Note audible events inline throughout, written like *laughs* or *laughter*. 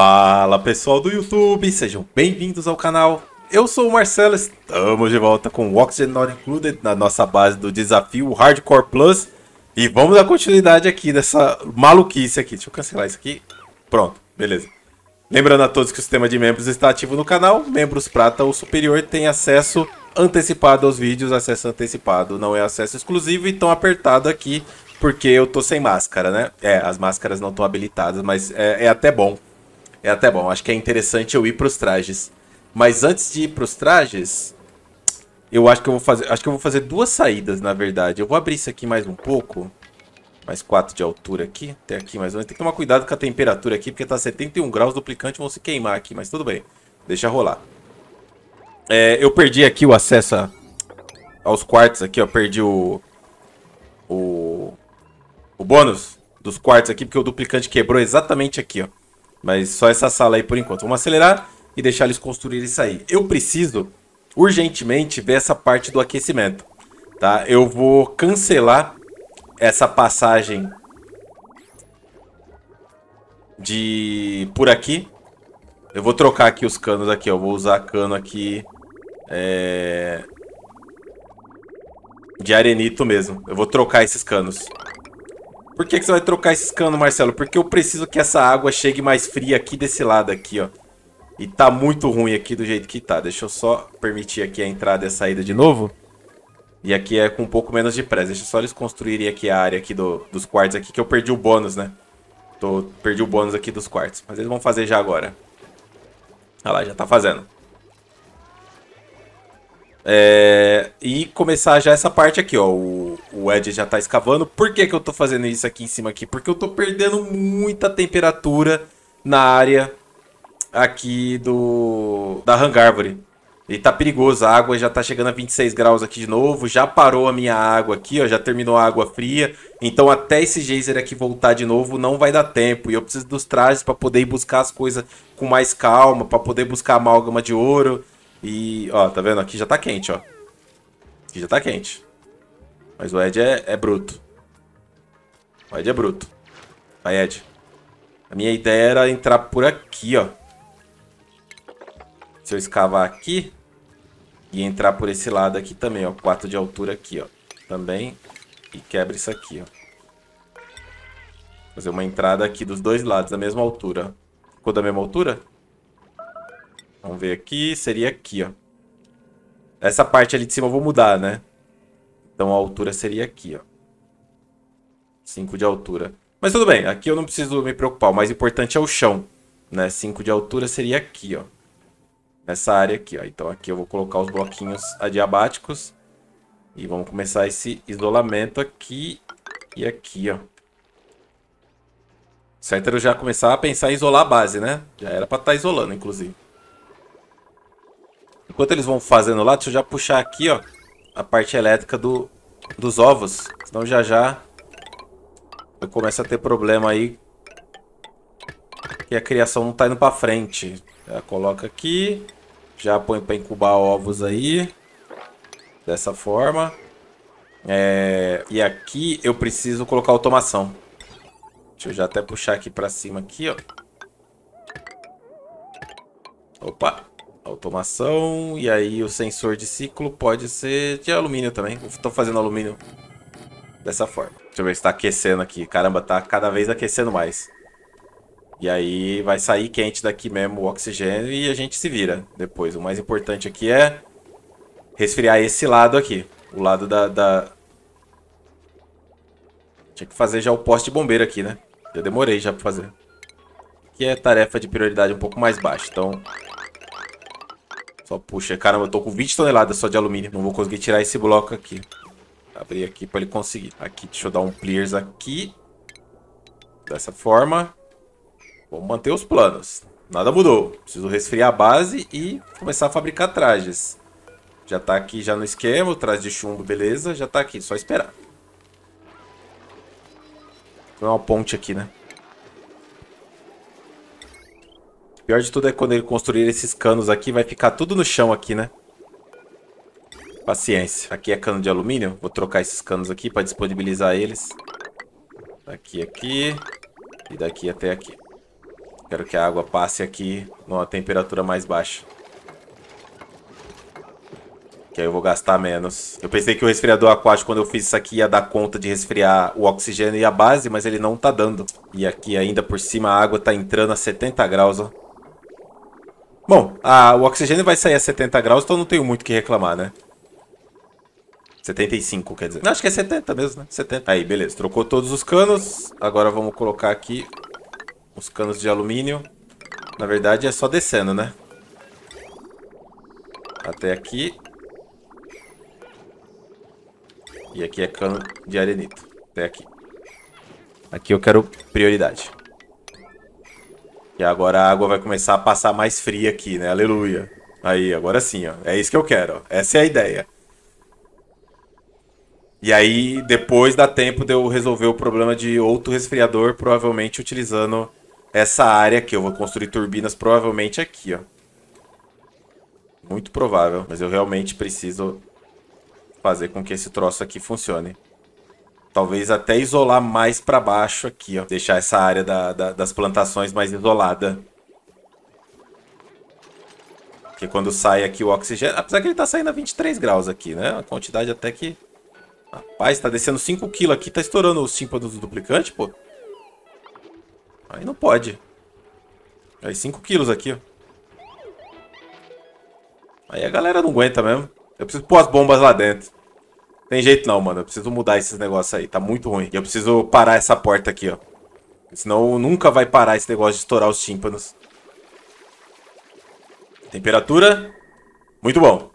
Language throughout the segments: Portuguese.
Fala pessoal do YouTube, sejam bem-vindos ao canal. Eu sou o Marcelo, estamos de volta com o Oxygen Not Included na nossa base do desafio Hardcore Plus. E vamos dar continuidade aqui dessa maluquice aqui. Deixa eu cancelar isso aqui. Pronto, beleza. Lembrando a todos que o sistema de membros está ativo no canal. Membros prata ou superior têm acesso antecipado aos vídeos, acesso antecipado, não é acesso exclusivo. Então apertado aqui porque eu tô sem máscara, né? É, as máscaras não estão habilitadas, mas é, é até bom é até bom, acho que é interessante eu ir pros trajes. Mas antes de ir pros trajes, eu acho que eu vou fazer, acho que eu vou fazer duas saídas, na verdade. Eu vou abrir isso aqui mais um pouco. Mais 4 de altura aqui. Até aqui mais ou menos. Tem que tomar cuidado com a temperatura aqui, porque tá 71 graus, duplicante vão se queimar aqui, mas tudo bem. Deixa rolar. É, eu perdi aqui o acesso a, aos quartos aqui, ó. Perdi o, o o bônus dos quartos aqui, porque o duplicante quebrou exatamente aqui, ó. Mas só essa sala aí por enquanto. Vamos acelerar e deixar eles construírem isso aí. Eu preciso urgentemente ver essa parte do aquecimento, tá? Eu vou cancelar essa passagem de por aqui. Eu vou trocar aqui os canos aqui, Eu vou usar cano aqui é... de arenito mesmo. Eu vou trocar esses canos. Por que, que você vai trocar esses canos, Marcelo? Porque eu preciso que essa água chegue mais fria aqui desse lado aqui, ó. E tá muito ruim aqui do jeito que tá. Deixa eu só permitir aqui a entrada e a saída de novo. E aqui é com um pouco menos de pressa. Deixa só eles construírem aqui a área aqui do, dos quartos aqui, que eu perdi o bônus, né? Tô, perdi o bônus aqui dos quartos. Mas eles vão fazer já agora. Olha lá, já tá fazendo. É, e começar já essa parte aqui, ó. O, o Ed já tá escavando. Por que, que eu tô fazendo isso aqui em cima aqui? Porque eu tô perdendo muita temperatura na área aqui do da hangárvore. E tá perigoso, a água já tá chegando a 26 graus aqui de novo, já parou a minha água aqui, ó, já terminou a água fria. Então até esse geyser aqui voltar de novo não vai dar tempo. E eu preciso dos trajes para poder ir buscar as coisas com mais calma, para poder buscar amálgama de ouro. E, ó, tá vendo? Aqui já tá quente, ó. Aqui já tá quente. Mas o Ed é, é bruto. O Ed é bruto. Vai, Ed. A minha ideia era entrar por aqui, ó. Se eu escavar aqui e entrar por esse lado aqui também, ó. 4 de altura aqui, ó. Também. E quebra isso aqui, ó. Fazer uma entrada aqui dos dois lados, da mesma altura. Ficou da mesma altura? Vamos ver aqui, seria aqui, ó. Essa parte ali de cima eu vou mudar, né? Então a altura seria aqui, ó. 5 de altura. Mas tudo bem, aqui eu não preciso me preocupar. O mais importante é o chão, né? 5 de altura seria aqui, ó. Nessa área aqui, ó. Então aqui eu vou colocar os bloquinhos adiabáticos. E vamos começar esse isolamento aqui e aqui, ó. Certo era eu já começar a pensar em isolar a base, né? Já era pra estar tá isolando, inclusive. Enquanto eles vão fazendo lá, deixa eu já puxar aqui, ó, a parte elétrica do, dos ovos. Senão já já eu começo a ter problema aí. E a criação não tá indo pra frente. Já coloca aqui. Já põe pra incubar ovos aí. Dessa forma. É, e aqui eu preciso colocar automação. Deixa eu já até puxar aqui pra cima aqui, ó. Opa! Automação, e aí o sensor de ciclo pode ser de alumínio também. Estou fazendo alumínio dessa forma. Deixa eu ver se está aquecendo aqui. Caramba, está cada vez aquecendo mais. E aí vai sair quente daqui mesmo o oxigênio e a gente se vira depois. O mais importante aqui é resfriar esse lado aqui. O lado da... da... Tinha que fazer já o poste de bombeiro aqui, né? Eu demorei já para fazer. Que é tarefa de prioridade um pouco mais baixa. Então, só puxa. Caramba, eu tô com 20 toneladas só de alumínio. Não vou conseguir tirar esse bloco aqui. Abrir aqui pra ele conseguir. Aqui, deixa eu dar um clears aqui. Dessa forma. Vou manter os planos. Nada mudou. Preciso resfriar a base e começar a fabricar trajes. Já tá aqui já no esquema, o traje de chumbo, beleza. Já tá aqui, só esperar. Tem uma ponte aqui, né? Pior de tudo é quando ele construir esses canos aqui, vai ficar tudo no chão aqui, né? Paciência. Aqui é cano de alumínio. Vou trocar esses canos aqui para disponibilizar eles. Daqui, aqui. E daqui até aqui. Quero que a água passe aqui numa temperatura mais baixa. Que aí eu vou gastar menos. Eu pensei que o resfriador aquático, quando eu fiz isso aqui, ia dar conta de resfriar o oxigênio e a base, mas ele não tá dando. E aqui ainda por cima a água tá entrando a 70 graus, ó. Bom, a, o oxigênio vai sair a 70 graus, então não tenho muito o que reclamar, né? 75, quer dizer. Não, acho que é 70 mesmo, né? 70. Aí, beleza. Trocou todos os canos. Agora vamos colocar aqui os canos de alumínio. Na verdade, é só descendo, né? Até aqui. E aqui é cano de arenito. Até aqui. Aqui eu quero prioridade. E agora a água vai começar a passar mais fria aqui, né? Aleluia. Aí, agora sim, ó. É isso que eu quero, ó. Essa é a ideia. E aí, depois dá tempo de eu resolver o problema de outro resfriador, provavelmente utilizando essa área aqui. Eu vou construir turbinas provavelmente aqui, ó. Muito provável, mas eu realmente preciso fazer com que esse troço aqui funcione. Talvez até isolar mais para baixo aqui, ó. Deixar essa área da, da, das plantações mais isolada. Porque quando sai aqui o oxigênio... Apesar que ele tá saindo a 23 graus aqui, né? A quantidade até que... Rapaz, tá descendo 5 kg aqui. Tá estourando os símpanos do duplicante, pô. Aí não pode. Aí 5 quilos aqui, ó. Aí a galera não aguenta mesmo. Eu preciso pôr as bombas lá dentro. Tem jeito não, mano. Eu preciso mudar esses negócios aí. Tá muito ruim. E eu preciso parar essa porta aqui, ó. Senão nunca vai parar esse negócio de estourar os tímpanos. Temperatura. Muito bom.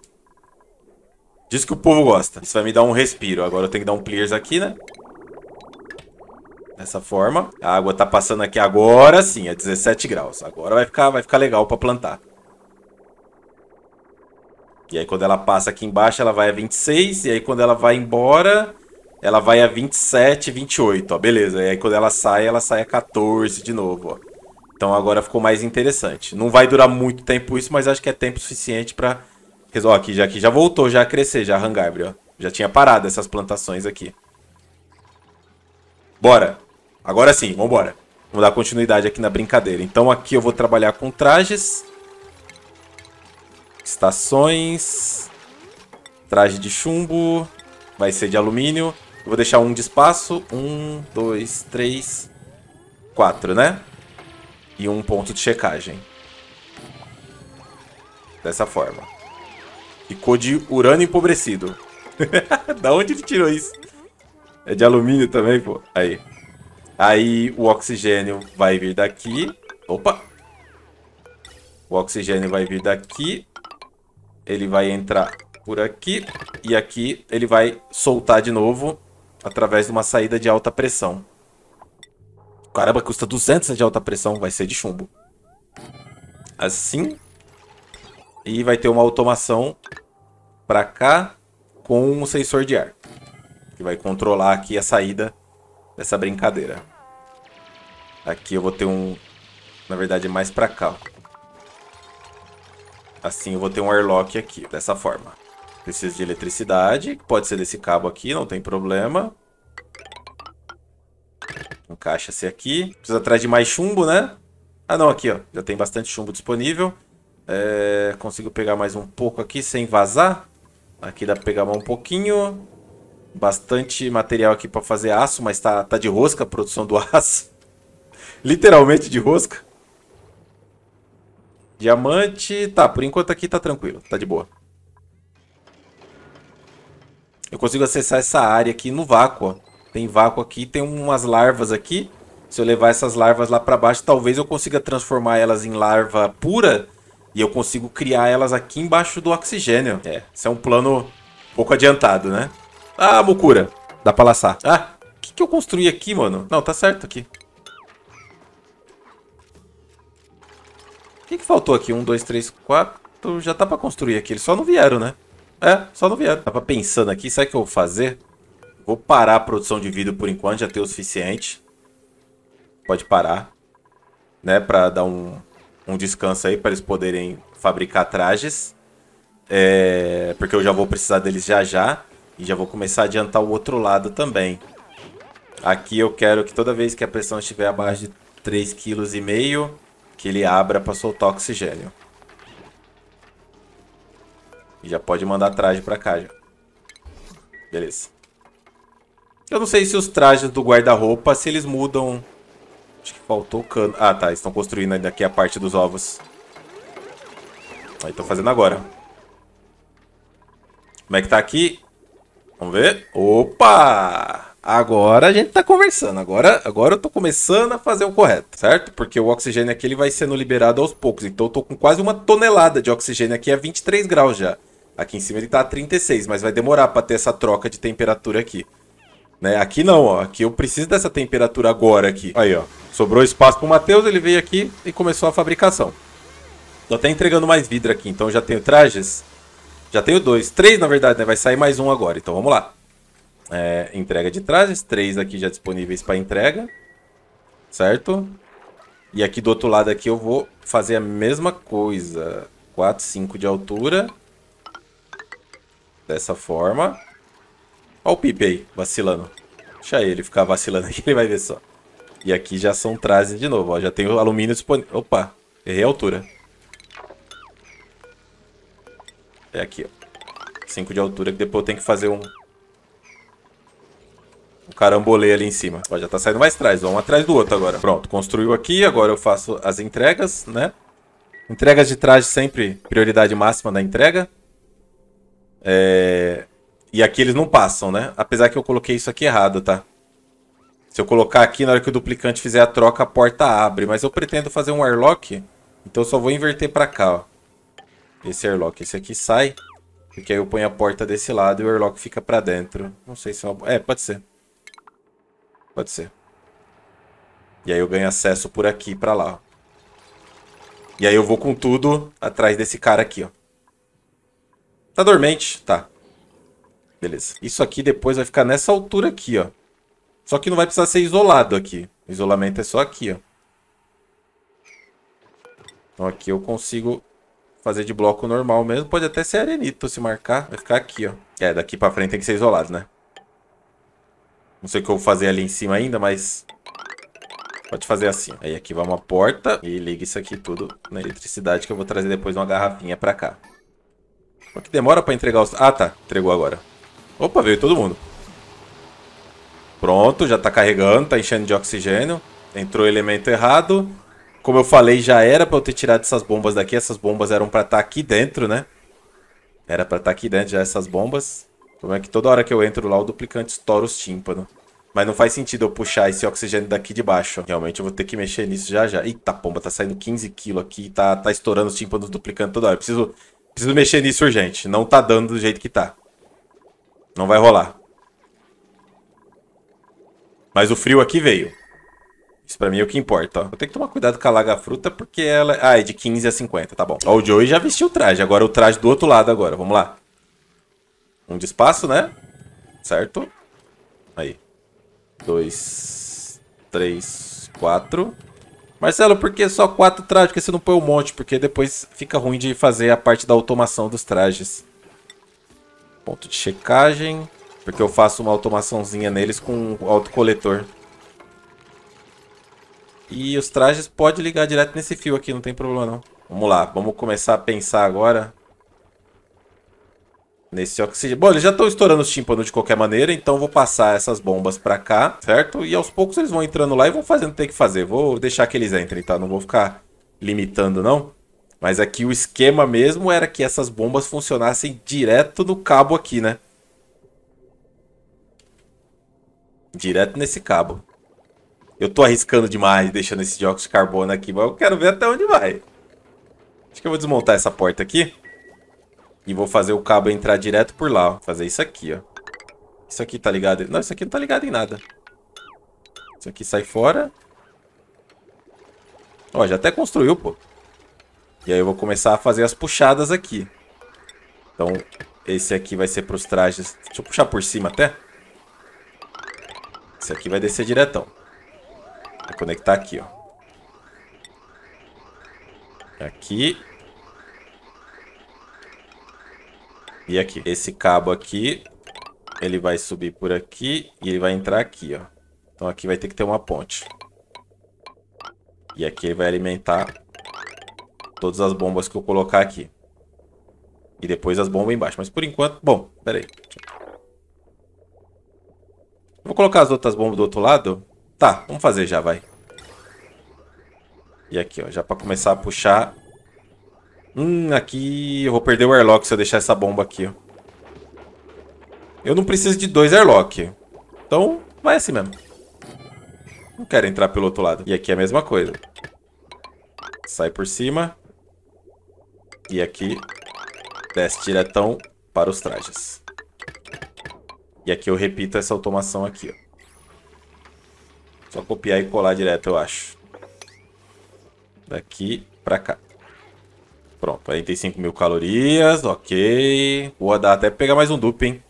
Diz que o povo gosta. Isso vai me dar um respiro. Agora eu tenho que dar um clears aqui, né? Dessa forma. A água tá passando aqui agora sim. É 17 graus. Agora vai ficar, vai ficar legal pra plantar. E aí quando ela passa aqui embaixo, ela vai a 26. E aí quando ela vai embora, ela vai a 27, 28, ó. Beleza. E aí quando ela sai, ela sai a 14 de novo, ó. Então agora ficou mais interessante. Não vai durar muito tempo isso, mas acho que é tempo suficiente para resolver. Aqui já, aqui já voltou já a crescer, já a Hangarbre, ó. Já tinha parado essas plantações aqui. Bora. Agora sim, vambora. Vamos dar continuidade aqui na brincadeira. Então aqui eu vou trabalhar com trajes. Estações. Traje de chumbo. Vai ser de alumínio. Eu vou deixar um de espaço. Um, dois, três, quatro, né? E um ponto de checagem. Dessa forma. Ficou de urânio empobrecido. *laughs* da onde ele tirou isso? É de alumínio também, pô. Aí. Aí o oxigênio vai vir daqui. Opa! O oxigênio vai vir daqui ele vai entrar por aqui. E aqui ele vai soltar de novo através de uma saída de alta pressão. Caramba, custa 200 de alta pressão. Vai ser de chumbo. Assim. E vai ter uma automação para cá com um sensor de ar. Que vai controlar aqui a saída dessa brincadeira. Aqui eu vou ter um... Na verdade, mais para cá. Assim eu vou ter um airlock aqui, dessa forma. Preciso de eletricidade, pode ser desse cabo aqui, não tem problema. Encaixa-se aqui. Preciso atrás de mais chumbo, né? Ah, não, aqui, ó. Já tem bastante chumbo disponível. É, consigo pegar mais um pouco aqui sem vazar. Aqui dá pra pegar mais um pouquinho. Bastante material aqui pra fazer aço, mas tá, tá de rosca a produção do *laughs* aço. Literalmente de rosca. Diamante, tá, por enquanto aqui tá tranquilo, tá de boa. Eu consigo acessar essa área aqui no vácuo, ó. Tem vácuo aqui, tem umas larvas aqui. Se eu levar essas larvas lá pra baixo, talvez eu consiga transformar elas em larva pura. E eu consigo criar elas aqui embaixo do oxigênio. É, isso é um plano um pouco adiantado, né? Ah, mucura. Dá pra laçar. Ah, o que, que eu construí aqui, mano? Não, tá certo aqui. que, que faltou aqui? Um, dois, três, quatro. Já tá pra construir aqui. Eles só não vieram, né? É, só não vieram. Tava pensando aqui, sabe o que eu vou fazer? Vou parar a produção de vidro por enquanto, já tem o suficiente. Pode parar. Né, pra dar um, um descanso aí, pra eles poderem fabricar trajes. É, porque eu já vou precisar deles já já. E já vou começar a adiantar o outro lado também. Aqui eu quero que toda vez que a pressão estiver abaixo de 3,5 kg, que ele abra para soltar oxigênio. E já pode mandar traje para cá já. Beleza. Eu não sei se os trajes do guarda-roupa, se eles mudam... Acho que faltou o cano. Ah, tá. Estão construindo ainda aqui a parte dos ovos. Aí estão fazendo agora. Como é que tá aqui? Vamos ver. Opa! Agora a gente tá conversando. Agora, agora eu tô começando a fazer o correto, certo? Porque o oxigênio aqui ele vai sendo liberado aos poucos. Então eu tô com quase uma tonelada de oxigênio aqui a é 23 graus já. Aqui em cima ele tá a 36, mas vai demorar para ter essa troca de temperatura aqui. Né? Aqui não, ó. Aqui eu preciso dessa temperatura agora aqui. Aí, ó. Sobrou espaço pro Matheus, ele veio aqui e começou a fabricação. Tô até entregando mais vidro aqui, então já tenho trajes. Já tenho dois. Três, na verdade, né? Vai sair mais um agora, então vamos lá é, entrega de trajes, três aqui já disponíveis para entrega, certo? E aqui do outro lado aqui eu vou fazer a mesma coisa, 4, 5 de altura, dessa forma. Olha o Pipe aí, vacilando. Deixa ele ficar vacilando aqui, *laughs* ele vai ver só. E aqui já são trajes de novo, ó, já tem o alumínio disponível. Opa, errei a altura. É aqui, ó. 5 de altura, que depois eu tenho que fazer um o carambolê ali em cima. Ó, já tá saindo mais atrás, vamos atrás do outro agora. Pronto, construiu aqui, agora eu faço as entregas, né? Entregas de traje sempre prioridade máxima na entrega. É... E aqui eles não passam, né? Apesar que eu coloquei isso aqui errado, tá? Se eu colocar aqui, na hora que o duplicante fizer a troca, a porta abre. Mas eu pretendo fazer um airlock, então eu só vou inverter pra cá, ó. Esse airlock. Esse aqui sai, porque aí eu ponho a porta desse lado e o airlock fica pra dentro. Não sei se é uma... É, pode ser. Pode ser. E aí eu ganho acesso por aqui pra lá. E aí eu vou com tudo atrás desse cara aqui, ó. Tá dormente? Tá. Beleza. Isso aqui depois vai ficar nessa altura aqui, ó. Só que não vai precisar ser isolado aqui. O isolamento é só aqui, ó. Então aqui eu consigo fazer de bloco normal mesmo. Pode até ser arenito se marcar. Vai ficar aqui, ó. É, daqui pra frente tem que ser isolado, né? Não sei o que eu vou fazer ali em cima ainda, mas... Pode fazer assim. Aí aqui vai uma porta e liga isso aqui tudo na eletricidade que eu vou trazer depois uma garrafinha pra cá. Mas que demora pra entregar os... Ah, tá. Entregou agora. Opa, veio todo mundo. Pronto, já tá carregando, tá enchendo de oxigênio. Entrou o elemento errado. Como eu falei, já era pra eu ter tirado essas bombas daqui. Essas bombas eram pra estar tá aqui dentro, né? Era pra estar tá aqui dentro já essas bombas problema é que toda hora que eu entro lá, o duplicante estoura os tímpanos. Mas não faz sentido eu puxar esse oxigênio daqui de baixo. Realmente eu vou ter que mexer nisso já já. Eita pomba, tá saindo 15 kg aqui. Tá, tá estourando os tímpanos duplicando toda hora. Eu preciso, preciso mexer nisso urgente. Não tá dando do jeito que tá. Não vai rolar. Mas o frio aqui veio. Isso pra mim é o que importa, ó. Vou ter que tomar cuidado com a laga-fruta porque ela... É, ah, é de 15 a 50, tá bom. Ó, o Joey já vestiu o traje. Agora o traje do outro lado agora. Vamos lá. Um de espaço, né? Certo? Aí. Dois, três, quatro. Marcelo, por que só quatro trajes? Porque você não põe um monte? Porque depois fica ruim de fazer a parte da automação dos trajes. Ponto de checagem. Porque eu faço uma automaçãozinha neles com o autocoletor. E os trajes pode ligar direto nesse fio aqui, não tem problema não. Vamos lá, vamos começar a pensar agora nesse oxigênio. Bom, eles já estão estourando os tímpanos de qualquer maneira, então vou passar essas bombas pra cá, certo? E aos poucos eles vão entrando lá e vão fazendo o que tem que fazer. Vou deixar que eles entrem, tá? Não vou ficar limitando, não. Mas aqui o esquema mesmo era que essas bombas funcionassem direto no cabo aqui, né? Direto nesse cabo. Eu tô arriscando demais deixando esse dióxido de carbono aqui, mas eu quero ver até onde vai. Acho que eu vou desmontar essa porta aqui. E vou fazer o cabo entrar direto por lá, ó. Fazer isso aqui, ó. Isso aqui tá ligado... Não, isso aqui não tá ligado em nada. Isso aqui sai fora. Ó, já até construiu, pô. E aí eu vou começar a fazer as puxadas aqui. Então, esse aqui vai ser pros trajes... Deixa eu puxar por cima até. Esse aqui vai descer diretão. Vou conectar aqui, ó. Aqui. E aqui. Esse cabo aqui, ele vai subir por aqui e ele vai entrar aqui, ó. Então aqui vai ter que ter uma ponte. E aqui ele vai alimentar todas as bombas que eu colocar aqui. E depois as bombas embaixo. Mas por enquanto... Bom, peraí. Vou colocar as outras bombas do outro lado? Tá, vamos fazer já, vai. E aqui, ó. Já para começar a puxar Hum, aqui eu vou perder o airlock se eu deixar essa bomba aqui, Eu não preciso de dois airlock. Então, vai assim mesmo. Não quero entrar pelo outro lado. E aqui é a mesma coisa. Sai por cima. E aqui, desce diretão para os trajes. E aqui eu repito essa automação aqui, ó. Só copiar e colar direto, eu acho. Daqui para cá. Pronto, 45 mil calorias, ok. Boa, dá até pegar mais um dupe, hein?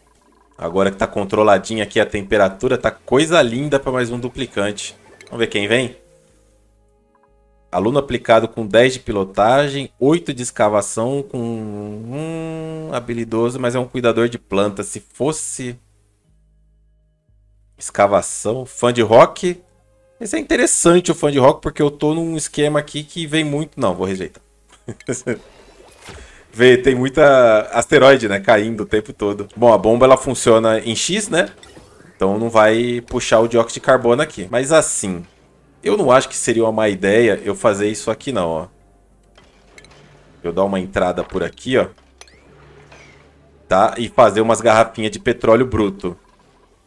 Agora que tá controladinha aqui a temperatura, tá coisa linda para mais um duplicante. Vamos ver quem vem? Aluno aplicado com 10 de pilotagem, 8 de escavação, com um habilidoso, mas é um cuidador de planta. Se fosse escavação, fã de rock, esse é interessante o fã de rock, porque eu tô num esquema aqui que vem muito... Não, vou rejeitar. *laughs* Vê, tem muita asteroide, né? Caindo o tempo todo. Bom, a bomba ela funciona em X, né? Então não vai puxar o dióxido de carbono aqui. Mas assim, eu não acho que seria uma má ideia eu fazer isso aqui não, ó. Eu dar uma entrada por aqui, ó. Tá? E fazer umas garrafinhas de petróleo bruto.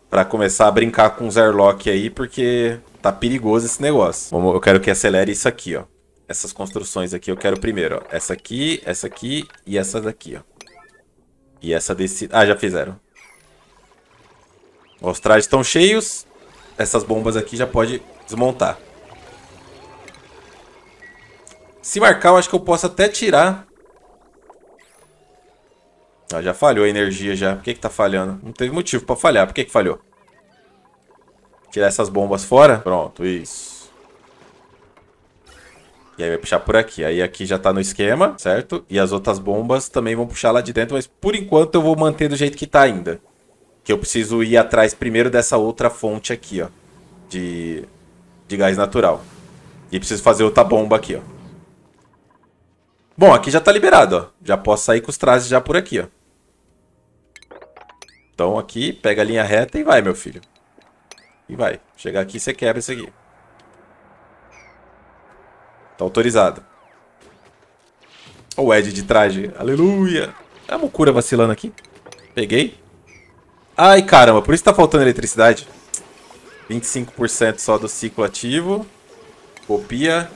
Pra começar a brincar com os airlock aí, porque tá perigoso esse negócio. eu quero que acelere isso aqui, ó essas construções aqui eu quero primeiro, ó. Essa aqui, essa aqui e essa daqui, ó. E essa desse... Ah, já fizeram. Os trajes estão cheios. Essas bombas aqui já pode desmontar. Se marcar, eu acho que eu posso até tirar. Ah, já falhou a energia já. Por que que tá falhando? Não teve motivo pra falhar. Por que que falhou? Tirar essas bombas fora. Pronto, isso. E aí vai puxar por aqui. Aí aqui já tá no esquema, certo? E as outras bombas também vão puxar lá de dentro, mas por enquanto eu vou manter do jeito que tá ainda. Que eu preciso ir atrás primeiro dessa outra fonte aqui, ó. De, de gás natural. E preciso fazer outra bomba aqui, ó. Bom, aqui já tá liberado, ó. Já posso sair com os trajes já por aqui, ó. Então aqui, pega a linha reta e vai, meu filho. E vai. Chegar aqui, você quebra isso aqui. Tá autorizado. Olha o Ed de traje. Aleluia. É a cura vacilando aqui. Peguei. Ai, caramba. Por isso tá faltando eletricidade. 25% só do ciclo ativo. Copia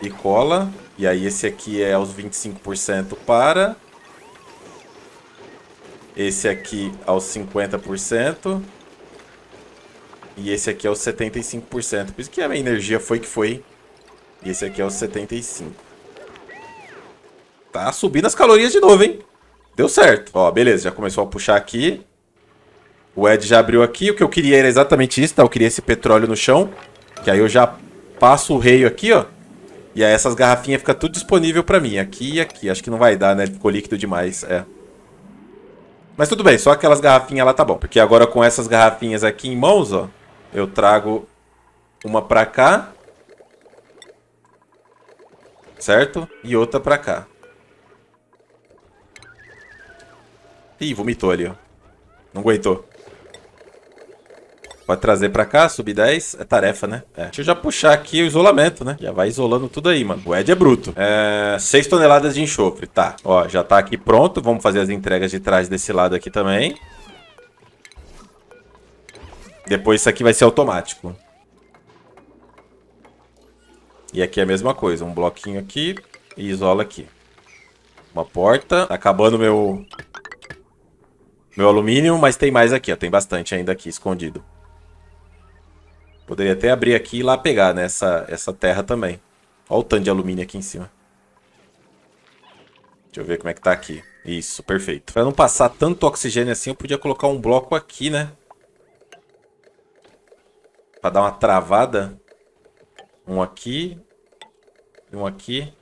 e cola. E aí esse aqui é aos 25% para... Esse aqui aos 50%. E esse aqui aos é 75%. Por isso que a minha energia foi que foi, hein? E esse aqui é o 75. Tá subindo as calorias de novo, hein? Deu certo. Ó, beleza. Já começou a puxar aqui. O Ed já abriu aqui. O que eu queria era exatamente isso, tá? Eu queria esse petróleo no chão. Que aí eu já passo o reio aqui, ó. E aí essas garrafinhas fica tudo disponível pra mim. Aqui e aqui. Acho que não vai dar, né? ficou líquido demais. É. Mas tudo bem. Só aquelas garrafinhas lá tá bom. Porque agora com essas garrafinhas aqui em mãos, ó. Eu trago uma pra cá certo? E outra pra cá. Ih, vomitou ali, ó. Não aguentou. Pode trazer pra cá, subir 10. É tarefa, né? É. Deixa eu já puxar aqui o isolamento, né? Já vai isolando tudo aí, mano. O Ed é bruto. É... 6 toneladas de enxofre. Tá. Ó, já tá aqui pronto. Vamos fazer as entregas de trás desse lado aqui também. Depois isso aqui vai ser automático. E aqui é a mesma coisa, um bloquinho aqui e isola aqui. Uma porta, tá acabando meu meu alumínio, mas tem mais aqui, ó, tem bastante ainda aqui escondido. Poderia até abrir aqui e lá pegar né, essa, terra também. Olha o tanto de alumínio aqui em cima. Deixa eu ver como é que tá aqui. Isso, perfeito. Para não passar tanto oxigênio assim, eu podia colocar um bloco aqui, né? Para dar uma travada. Um aqui, um aqui,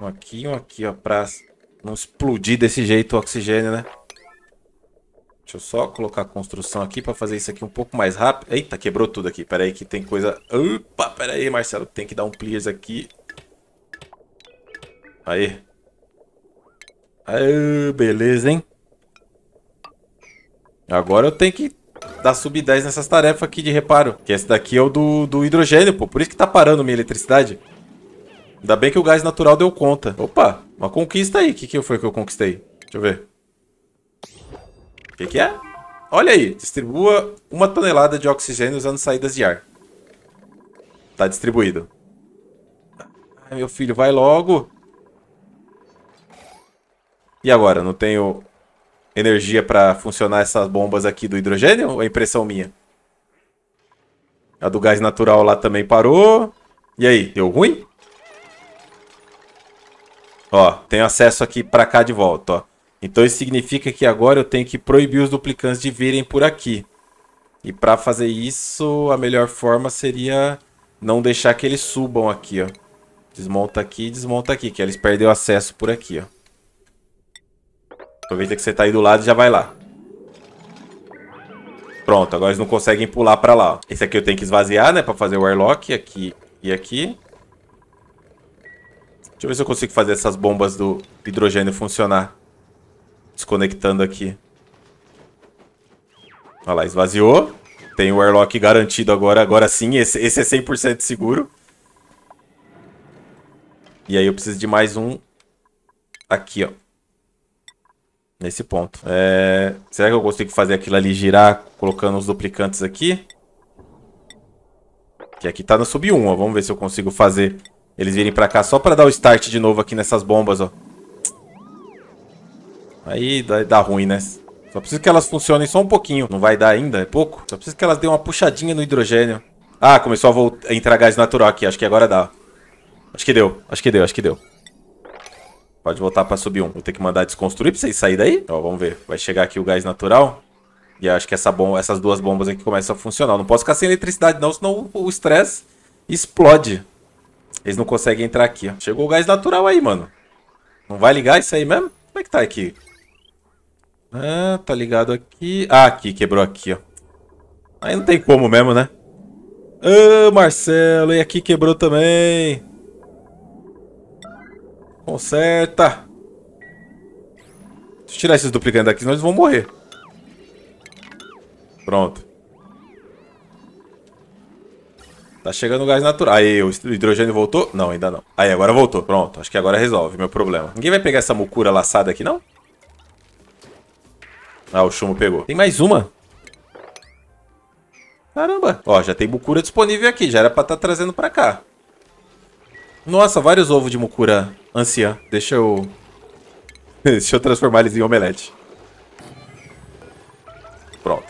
um aqui um aqui, ó, pra não explodir desse jeito o oxigênio, né? Deixa eu só colocar a construção aqui para fazer isso aqui um pouco mais rápido. Eita, quebrou tudo aqui. Pera aí que tem coisa... Opa, pera aí, Marcelo. Tem que dar um pliers aqui. Aí. Aí, beleza, hein? Agora eu tenho que dar sub-10 nessas tarefas aqui de reparo. Que esse daqui é o do, do hidrogênio, pô. Por isso que tá parando minha eletricidade. Ainda bem que o gás natural deu conta. Opa, uma conquista aí. O que, que foi que eu conquistei? Deixa eu ver. O que, que é? Olha aí. Distribua uma tonelada de oxigênio usando saídas de ar. Tá distribuído. Ai, meu filho, vai logo. E agora? Não tenho energia para funcionar essas bombas aqui do hidrogênio? Ou é impressão minha? A do gás natural lá também parou. E aí, deu ruim? Ó, tenho acesso aqui para cá de volta, ó. Então isso significa que agora eu tenho que proibir os duplicantes de virem por aqui. E para fazer isso, a melhor forma seria não deixar que eles subam aqui, ó. Desmonta aqui e desmonta aqui, que eles perdem o acesso por aqui, ó. Aproveita que você tá aí do lado e já vai lá. Pronto, agora eles não conseguem pular pra lá, ó. Esse aqui eu tenho que esvaziar, né? Pra fazer o airlock. Aqui e aqui. Deixa eu ver se eu consigo fazer essas bombas do hidrogênio funcionar. Desconectando aqui. Olha lá, esvaziou. Tem o airlock garantido agora. Agora sim, esse, esse é 100% seguro. E aí eu preciso de mais um aqui, ó nesse ponto. É... Será que eu consigo fazer aquilo ali girar colocando os duplicantes aqui? Que aqui tá na sub 1, ó. Vamos ver se eu consigo fazer eles virem pra cá só pra dar o start de novo aqui nessas bombas, ó. Aí dá, dá ruim, né? Só preciso que elas funcionem só um pouquinho. Não vai dar ainda, é pouco. Só preciso que elas dêem uma puxadinha no hidrogênio. Ah, começou a, voltar, a entrar gás natural aqui. Acho que agora dá. Acho que deu, acho que deu, acho que deu. Pode voltar pra subir um. Vou ter que mandar desconstruir pra vocês sair daí. Ó, vamos ver. Vai chegar aqui o gás natural. E acho que essa bomba, essas duas bombas aqui começam a funcionar. não posso ficar sem eletricidade não, senão o estresse explode. Eles não conseguem entrar aqui, ó. Chegou o gás natural aí, mano. Não vai ligar isso aí mesmo? Como é que tá aqui? Ah, tá ligado aqui. Ah, aqui, quebrou aqui, ó. Aí não tem como mesmo, né? Ah, Marcelo, e aqui quebrou também. Conserta. Deixa eu tirar esses duplicantes daqui, senão eles vão morrer. Pronto. Tá chegando o gás natural. Aí, o hidrogênio voltou? Não, ainda não. Aí, agora voltou. Pronto, acho que agora resolve meu problema. Ninguém vai pegar essa mucura laçada aqui, não? Ah, o chumbo pegou. Tem mais uma? Caramba. Ó, já tem mucura disponível aqui. Já era pra estar tá trazendo pra cá. Nossa, vários ovos de mucura anciã. Deixa eu... *laughs* Deixa eu transformar eles em omelete. Pronto.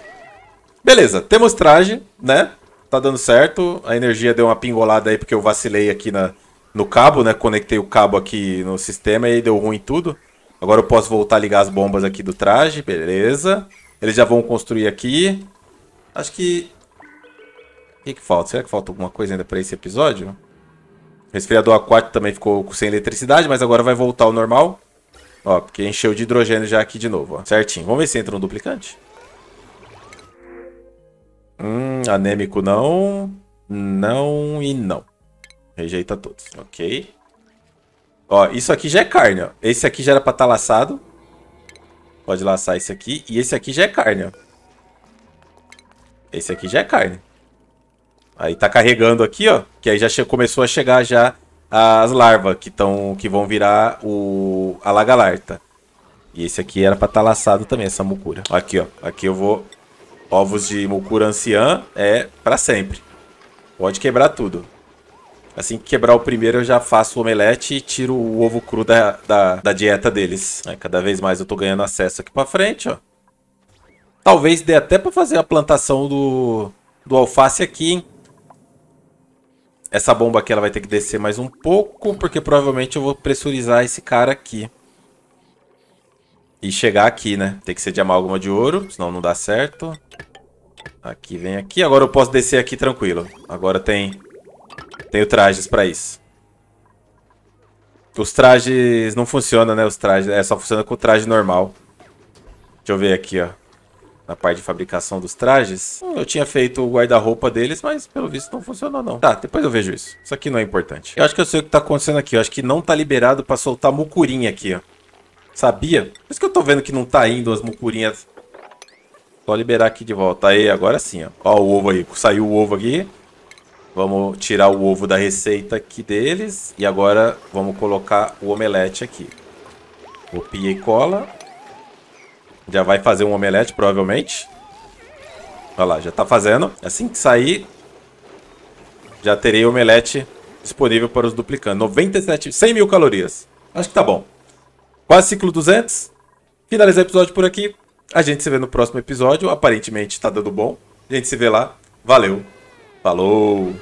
Beleza, temos traje, né? Tá dando certo. A energia deu uma pingolada aí porque eu vacilei aqui na, no cabo, né? Conectei o cabo aqui no sistema e deu ruim tudo. Agora eu posso voltar a ligar as bombas aqui do traje, beleza. Eles já vão construir aqui. Acho que... O que, que falta? Será que falta alguma coisa ainda pra esse episódio? Resfriador aquático também ficou sem eletricidade, mas agora vai voltar ao normal. Ó, porque encheu de hidrogênio já aqui de novo, ó. Certinho. Vamos ver se entra um duplicante. Hum, anêmico não. Não e não. Rejeita todos. Ok. Ó, isso aqui já é carne, ó. Esse aqui já era pra estar tá laçado. Pode laçar esse aqui. E esse aqui já é carne, ó. Esse aqui já é carne. Aí tá carregando aqui, ó, que aí já começou a chegar já as larvas que, tão, que vão virar o, a lagalarta. E esse aqui era pra estar tá laçado também, essa mucura. Aqui, ó. Aqui eu vou... Ovos de mucura anciã é pra sempre. Pode quebrar tudo. Assim que quebrar o primeiro, eu já faço o omelete e tiro o ovo cru da, da, da dieta deles. cada vez mais eu tô ganhando acesso aqui pra frente, ó. Talvez dê até pra fazer a plantação do, do alface aqui, hein? Essa bomba aqui ela vai ter que descer mais um pouco, porque provavelmente eu vou pressurizar esse cara aqui. E chegar aqui, né? Tem que ser de amálgama de ouro, senão não dá certo. Aqui, vem aqui. Agora eu posso descer aqui tranquilo. Agora tem... Tenho trajes pra isso. Os trajes não funcionam, né? Os trajes... É, só funciona com o traje normal. Deixa eu ver aqui, ó na parte de fabricação dos trajes. eu tinha feito o guarda-roupa deles, mas pelo visto não funcionou não. Tá, depois eu vejo isso. Isso aqui não é importante. Eu acho que eu sei o que tá acontecendo aqui. Eu acho que não tá liberado pra soltar mucurinha aqui, ó. Sabia? Por isso que eu tô vendo que não tá indo as mucurinhas. Só liberar aqui de volta. Aí, agora sim, ó. Ó o ovo aí. Saiu o ovo aqui. Vamos tirar o ovo da receita aqui deles. E agora vamos colocar o omelete aqui. Copia e cola. Já vai fazer um omelete, provavelmente. Olha lá, já tá fazendo. Assim que sair, já terei omelete disponível para os duplicantes. 97, 100 mil calorias. Acho que tá bom. Quase ciclo 200. Finalizar o episódio por aqui. A gente se vê no próximo episódio. Aparentemente tá dando bom. A gente se vê lá. Valeu. Falou.